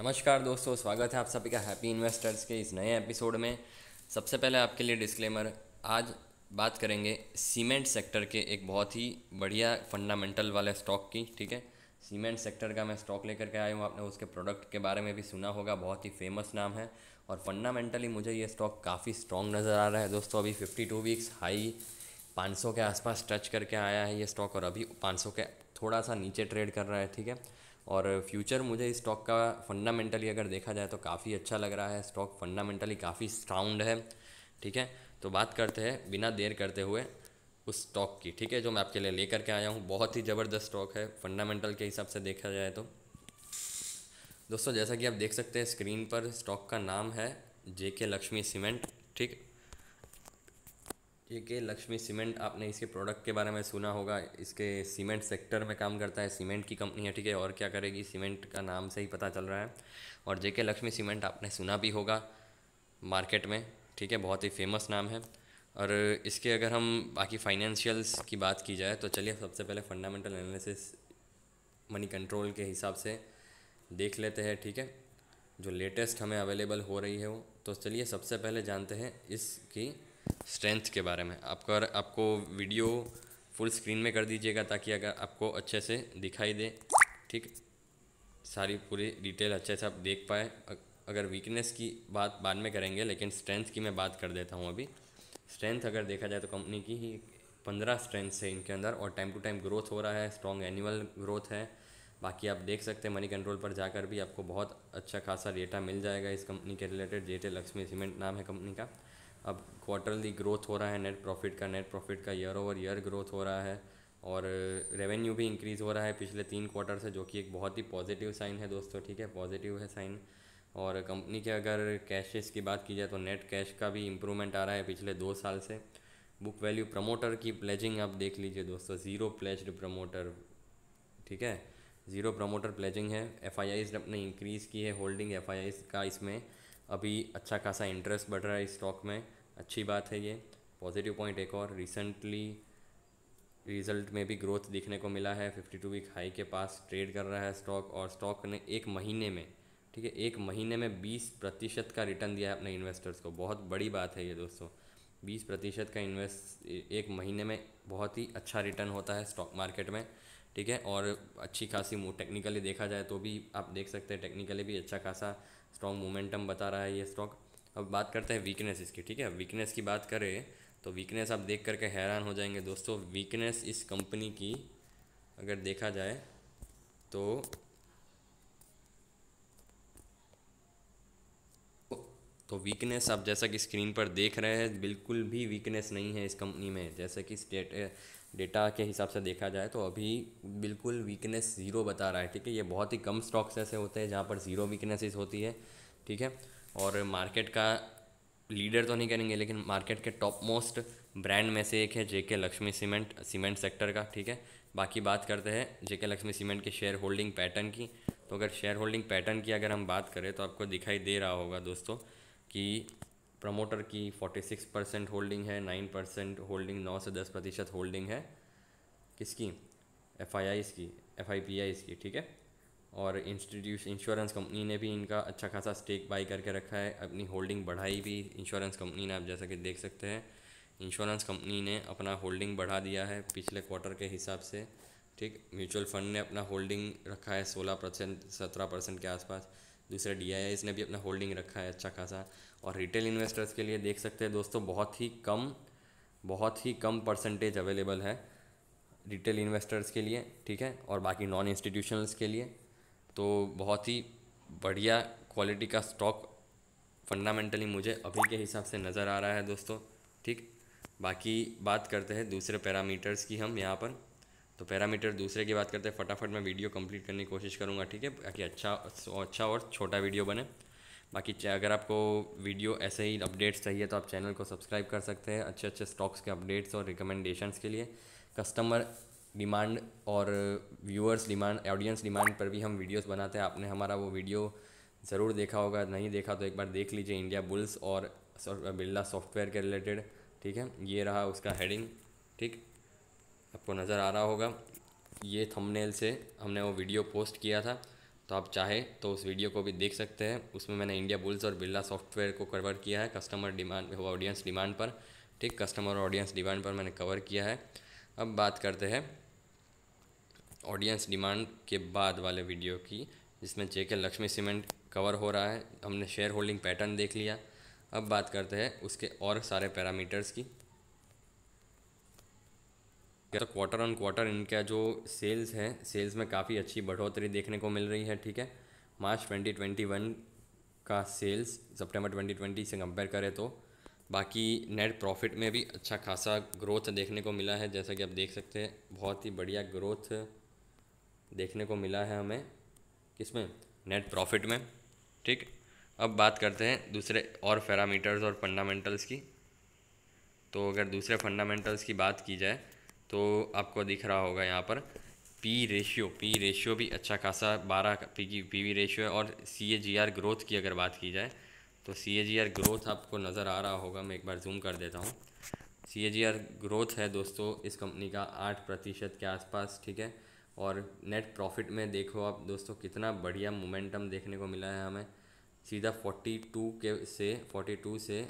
नमस्कार दोस्तों स्वागत है आप सभी का हैप्पी इन्वेस्टर्स के इस नए एपिसोड में सबसे पहले आपके लिए डिस्क्लेमर आज बात करेंगे सीमेंट सेक्टर के एक बहुत ही बढ़िया फंडामेंटल वाले स्टॉक की ठीक है सीमेंट सेक्टर का मैं स्टॉक लेकर के आया हूँ आपने उसके प्रोडक्ट के बारे में भी सुना होगा बहुत ही फेमस नाम है और फंडामेंटली मुझे ये स्टॉक काफ़ी स्ट्रॉन्ग नज़र आ रहा है दोस्तों अभी फिफ्टी टू वीक्स हाई पाँच के आसपास टच करके आया है ये स्टॉक और अभी पाँच के थोड़ा सा नीचे ट्रेड कर रहा है ठीक है और फ्यूचर मुझे इस स्टॉक का फंडामेंटली अगर देखा जाए तो काफ़ी अच्छा लग रहा है स्टॉक फंडामेंटली काफ़ी साउंड है ठीक है तो बात करते हैं बिना देर करते हुए उस स्टॉक की ठीक है जो मैं आपके लिए लेकर के आया हूँ बहुत ही ज़बरदस्त स्टॉक है फंडामेंटल के हिसाब से देखा जाए तो दोस्तों जैसा कि आप देख सकते हैं स्क्रीन पर स्टॉक का नाम है जे के लक्ष्मी सीमेंट ठीक ये के लक्ष्मी सीमेंट आपने इसके प्रोडक्ट के बारे में सुना होगा इसके सीमेंट सेक्टर में काम करता है सीमेंट की कंपनी है ठीक है और क्या करेगी सीमेंट का नाम से ही पता चल रहा है और जे के लक्ष्मी सीमेंट आपने सुना भी होगा मार्केट में ठीक है बहुत ही फेमस नाम है और इसके अगर हम बाकी फाइनेंशियल्स की बात की जाए तो चलिए सबसे पहले फंडामेंटल एनालिसिस मनी कंट्रोल के हिसाब से देख लेते हैं ठीक है जो लेटेस्ट हमें अवेलेबल हो रही है वो तो चलिए सबसे पहले जानते हैं इसकी स्ट्रेंथ के बारे में आपको आपको वीडियो फुल स्क्रीन में कर दीजिएगा ताकि अगर आपको अच्छे से दिखाई दे ठीक सारी पूरी डिटेल अच्छे से आप देख पाए अगर वीकनेस की बात बाद में करेंगे लेकिन स्ट्रेंथ की मैं बात कर देता हूँ अभी स्ट्रेंथ अगर देखा जाए तो कंपनी की ही पंद्रह स्ट्रेंथ है इनके अंदर और टाइम टू टाइम ग्रोथ हो रहा है स्ट्रॉन्ग एनुअल ग्रोथ है बाकी आप देख सकते हैं मनी कंट्रोल पर जाकर भी आपको बहुत अच्छा खासा डेटा मिल जाएगा इस कंपनी के रिलेटेड जे लक्ष्मी सीमेंट नाम है कंपनी का अब क्वार्टरली ग्रोथ हो रहा है नेट प्रॉफिट का नेट प्रॉफिट का ईयर ओवर ईयर ग्रोथ हो रहा है और रेवेन्यू भी इंक्रीज़ हो रहा है पिछले तीन क्वार्टर से जो कि एक बहुत ही पॉजिटिव साइन है दोस्तों ठीक है पॉजिटिव है साइन और कंपनी के अगर कैशेस की बात की जाए तो नेट कैश का भी इम्प्रूवमेंट आ रहा है पिछले दो साल से बुक वैल्यू प्रमोटर की प्लेजिंग आप देख लीजिए दोस्तों ज़ीरो प्लेज्ड प्रमोटर ठीक है ज़ीरो प्रमोटर प्लेजिंग है एफ आई अपने इंक्रीज़ की है होल्डिंग एफ आई का इसमें अभी अच्छा खासा इंटरेस्ट बढ़ रहा है स्टॉक में अच्छी बात है ये पॉजिटिव पॉइंट एक और रिसेंटली रिजल्ट में भी ग्रोथ देखने को मिला है फिफ्टी टू वीक हाई के पास ट्रेड कर रहा है स्टॉक और स्टॉक ने एक महीने में ठीक है एक महीने में बीस प्रतिशत का रिटर्न दिया है अपने इन्वेस्टर्स को बहुत बड़ी बात है ये दोस्तों बीस प्रतिशत का इन्वेस्ट एक महीने में बहुत ही अच्छा रिटर्न होता है स्टॉक मार्केट में ठीक है और अच्छी खासी मूव टेक्निकली देखा जाए तो भी आप देख सकते हैं टेक्निकली भी अच्छा खासा स्ट्रॉन्ग मोमेंटम बता रहा है ये स्टॉक अब बात करते हैं वीकनेस इसकी ठीक है वीकनेस की बात करें तो वीकनेस आप देख करके हैरान हो जाएंगे दोस्तों वीकनेस इस कंपनी की अगर देखा जाए तो तो वीकनेस आप जैसा कि स्क्रीन पर देख रहे हैं बिल्कुल भी वीकनेस नहीं है इस कंपनी में जैसा कि स्टेट डेटा के हिसाब से देखा जाए तो अभी बिल्कुल वीकनेस ज़ीरो बता रहा है ठीक है ये बहुत ही कम स्टॉक्स ऐसे होते हैं जहाँ पर ज़ीरो वीकनेसेस होती है ठीक है और मार्केट का लीडर तो नहीं करेंगे लेकिन मार्केट के टॉप मोस्ट ब्रांड में से एक है JK Lakshmi cement cement sector का ठीक है बाकी बात करते हैं जेके लक्ष्मी सीमेंट के शेयर होल्डिंग पैटर्न की तो अगर शेयर होल्डिंग पैटर्न की अगर हम बात करें तो आपको दिखाई दे रहा होगा दोस्तों कि प्रमोटर की 46 परसेंट होल्डिंग है 9 परसेंट होल्डिंग 9 से 10 प्रतिशत होल्डिंग है किसकी एफ आई आई की एफ आई पी आई की ठीक है और इंस्टीट्यूश इंश्योरेंस कंपनी ने भी इनका अच्छा खासा स्टेक बाई करके रखा है अपनी होल्डिंग बढ़ाई भी इंश्योरेंस कंपनी ने आप जैसा कि देख सकते हैं इंश्योरेंस कंपनी ने अपना होल्डिंग बढ़ा दिया है पिछले क्वार्टर के हिसाब से ठीक म्यूचुअल फंड ने अपना होल्डिंग रखा है सोलह परसेंट सत्रह परसेंट के आसपास दूसरा डी इसने भी अपना होल्डिंग रखा है अच्छा खासा और रिटेल इन्वेस्टर्स के लिए देख सकते हैं दोस्तों बहुत ही कम बहुत ही कम परसेंटेज अवेलेबल है रिटेल इन्वेस्टर्स के लिए ठीक है और बाकी नॉन इंस्टीट्यूशनल्स के लिए तो बहुत ही बढ़िया क्वालिटी का स्टॉक फंडामेंटली मुझे अभी के हिसाब से नज़र आ रहा है दोस्तों ठीक बाकी बात करते हैं दूसरे पैरामीटर्स की हम यहाँ पर तो पैरामीटर दूसरे की बात करते हैं फटाफट मैं वीडियो कंप्लीट करने की कोशिश करूँगा ठीक है ताकि अच्छा अच्छा और छोटा वीडियो बने बाकी अगर आपको वीडियो ऐसे ही अपडेट्स चाहिए तो आप चैनल को सब्सक्राइब कर सकते हैं अच्छे अच्छे स्टॉक्स के अपडेट्स और रिकमेंडेशंस के लिए कस्टमर डिमांड और व्यूअर्स डिमांड ऑडियंस डिमांड पर भी हम वीडियोस बनाते हैं आपने हमारा वो वीडियो ज़रूर देखा होगा नहीं देखा तो एक बार देख लीजिए इंडिया बुल्स और बिरला सॉफ्टवेयर के रिलेटेड ठीक है ये रहा उसका हेडिंग ठीक आपको नज़र आ रहा होगा ये थंबनेल से हमने वो वीडियो पोस्ट किया था तो आप चाहे तो उस वीडियो को भी देख सकते हैं उसमें मैंने इंडिया बुल्स और बिरला सॉफ्टवेयर को कवर किया है कस्टमर डिमांड ऑडियंस डिमांड पर ठीक कस्टमर और ऑडियंस डिमांड पर मैंने कवर किया है अब बात करते हैं ऑडियंस डिमांड के बाद वाले वीडियो की जिसमें जे लक्ष्मी सीमेंट कवर हो रहा है हमने शेयर होल्डिंग पैटर्न देख लिया अब बात करते हैं उसके और सारे पैरामीटर्स की तो क्वार्टर ऑन क्वार्टर इनका जो सेल्स हैं सेल्स में काफ़ी अच्छी बढ़ोतरी देखने को मिल रही है ठीक है मार्च 2021 का सेल्स सितंबर 2020 से कंपेयर करें तो बाकी नेट प्रॉफिट में भी अच्छा खासा ग्रोथ देखने को मिला है जैसा कि आप देख सकते हैं बहुत ही बढ़िया ग्रोथ देखने को मिला है हमें किसमें नेट प्रॉफिट में ठीक अब बात करते हैं दूसरे और पैरामीटर्स और फंडामेंटल्स की तो अगर दूसरे फंडामेंटल्स की बात की जाए तो आपको दिख रहा होगा यहाँ पर पी रेशियो पी रेशियो भी अच्छा खासा बारह पी की पी वी रेशियो है और सी ए जी आर ग्रोथ की अगर बात की जाए तो सी ए जी आर ग्रोथ आपको नज़र आ रहा होगा मैं एक बार जूम कर देता हूँ सी ए जी आर ग्रोथ है दोस्तों इस कंपनी का आठ प्रतिशत के आसपास ठीक है और नेट प्रॉफिट में देखो आप दोस्तों कितना बढ़िया मोमेंटम देखने को मिला है हमें सीधा टू के से टू से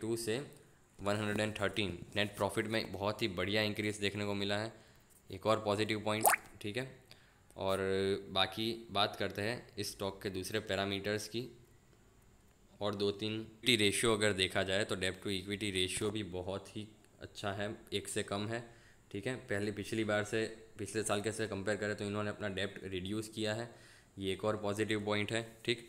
टू से 113 नेट प्रॉफिट में बहुत ही बढ़िया इंक्रीज देखने को मिला है एक और पॉजिटिव पॉइंट ठीक है और बाकी बात करते हैं इस स्टॉक के दूसरे पैरामीटर्स की और दो तीन इक्विटी रेशियो अगर देखा जाए तो डेप टू इक्विटी रेशियो भी बहुत ही अच्छा है एक से कम है ठीक है पहले पिछली बार से पिछले साल के से कंपेयर करें तो इन्होंने अपना डेप्ट रिड्यूस किया है ये एक और पॉजिटिव पॉइंट है ठीक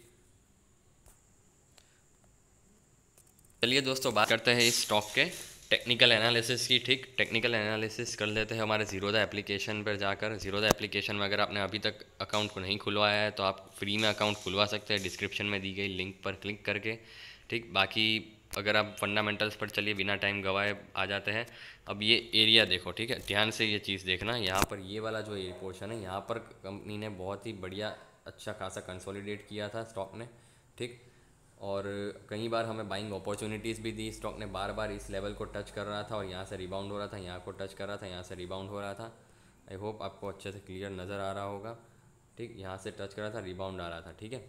चलिए दोस्तों बात करते हैं इस स्टॉक के टेक्निकल एनालिसिस की ठीक टेक्निकल एनालिसिस कर लेते हैं हमारे जीरोदा एप्लीकेशन पर जाकर जीरोदा एप्लीकेशन में अगर आपने अभी तक अकाउंट को नहीं खुलवाया है तो आप फ्री में अकाउंट खुलवा सकते हैं डिस्क्रिप्शन में दी गई लिंक पर क्लिक करके ठीक बाकी अगर आप फंडामेंटल्स पर चलिए बिना टाइम गवाए आ जाते हैं अब ये एरिया देखो ठीक है ध्यान से ये चीज़ देखना यहाँ पर ये वाला जो पोर्शन है यहाँ पर कंपनी ने बहुत ही बढ़िया अच्छा खासा कंसोलिडेट किया था स्टॉक ने ठीक और कई बार हमें बाइंग अपॉर्चुनिटीज़ भी दी स्टॉक ने बार बार इस लेवल को टच कर रहा था और यहाँ से रिबाउंड हो रहा था यहाँ को टच कर रहा था यहाँ से रिबाउंड हो रहा था आई होप आपको अच्छे से क्लियर नज़र आ रहा होगा ठीक यहाँ से टच कर रहा था रिबाउंड आ रहा था ठीक है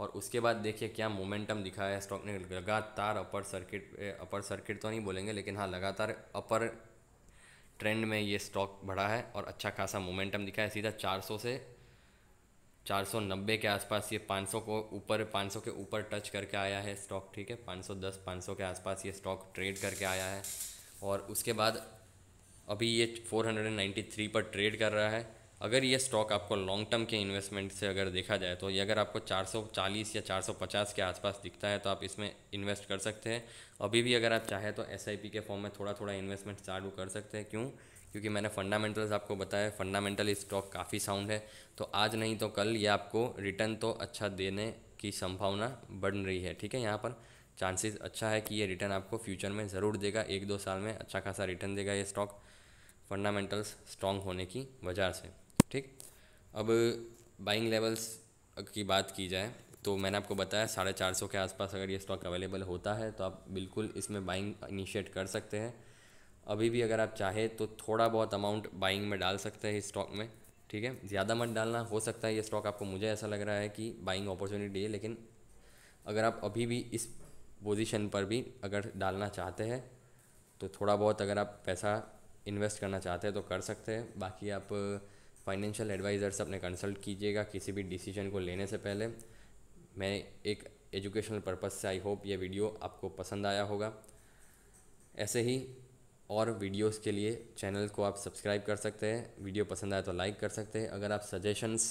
और उसके बाद देखिए क्या मोमेंटम दिखाया है स्टॉक ने लगातार अपर सर्किट अपर सर्किट तो नहीं बोलेंगे लेकिन हाँ लगातार अपर ट्रेंड में ये स्टॉक बढ़ा है और अच्छा खासा मोमेंटम दिखा है सीधा 400 से 490 के आसपास ये 500 को ऊपर 500 के ऊपर टच करके आया है स्टॉक ठीक है 510 500 के आसपास ये स्टॉक ट्रेड करके आया है और उसके बाद अभी ये 493 पर ट्रेड कर रहा है अगर ये स्टॉक आपको लॉन्ग टर्म के इन्वेस्टमेंट से अगर देखा जाए तो ये अगर आपको 440 या 450 के आसपास दिखता है तो आप इसमें इन्वेस्ट कर सकते हैं अभी भी अगर आप चाहें तो एस के फॉर्म में थोड़ा थोड़ा इन्वेस्टमेंट चालू कर सकते हैं क्यों क्योंकि मैंने फंडामेंटल्स आपको बताया फंडामेंटल स्टॉक काफ़ी साउंड है तो आज नहीं तो कल ये आपको रिटर्न तो अच्छा देने की संभावना बढ़ रही है ठीक है यहाँ पर चांसेस अच्छा है कि ये रिटर्न आपको फ्यूचर में ज़रूर देगा एक दो साल में अच्छा खासा रिटर्न देगा ये स्टॉक फंडामेंटल्स स्ट्रॉन्ग होने की वजह से ठीक अब बाइंग लेवल्स की बात की जाए तो मैंने आपको बताया साढ़े चार सौ के आसपास अगर ये स्टॉक अवेलेबल होता है तो आप बिल्कुल इसमें बाइंग इनिशिएट कर सकते हैं अभी भी अगर आप चाहे तो थोड़ा बहुत अमाउंट बाइंग में डाल सकते हैं इस स्टॉक में ठीक है ज़्यादा मत डालना हो सकता है ये स्टॉक आपको मुझे ऐसा लग रहा है कि बाइंग अपॉर्चुनिटी है लेकिन अगर आप अभी भी इस पोजीशन पर भी अगर डालना चाहते हैं तो थोड़ा बहुत अगर आप पैसा इन्वेस्ट करना चाहते हैं तो कर सकते हैं बाकी आप फाइनेंशियल एडवाइज़र से अपने कंसल्ट कीजिएगा किसी भी डिसीजन को लेने से पहले मैं एक एजुकेशनल पर्पज़ से आई होप ये वीडियो आपको पसंद आया होगा ऐसे ही और वीडियोस के लिए चैनल को आप सब्सक्राइब कर सकते हैं वीडियो पसंद आए तो लाइक कर सकते हैं अगर आप सजेशंस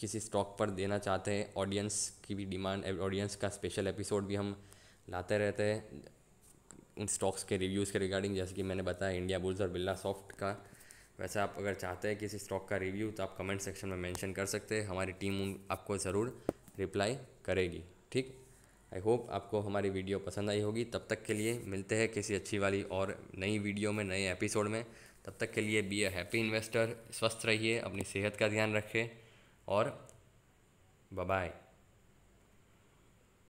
किसी स्टॉक पर देना चाहते हैं ऑडियंस की भी डिमांड ऑडियंस का स्पेशल एपिसोड भी हम लाते रहते हैं उन स्टॉक्स के रिव्यूज़ के रिगार्डिंग जैसे कि मैंने बताया इंडिया बुल्स और बिल्ला सॉफ्ट का वैसे आप अगर चाहते हैं किसी स्टॉक का रिव्यू तो आप कमेंट सेक्शन में मेंशन कर सकते हैं हमारी टीम आपको ज़रूर रिप्लाई करेगी ठीक आई होप आपको हमारी वीडियो पसंद आई होगी तब तक के लिए मिलते हैं किसी अच्छी वाली और नई वीडियो में नए एपिसोड में तब तक के लिए बी ए हैप्पी इन्वेस्टर स्वस्थ रहिए अपनी सेहत का ध्यान रखें और बाय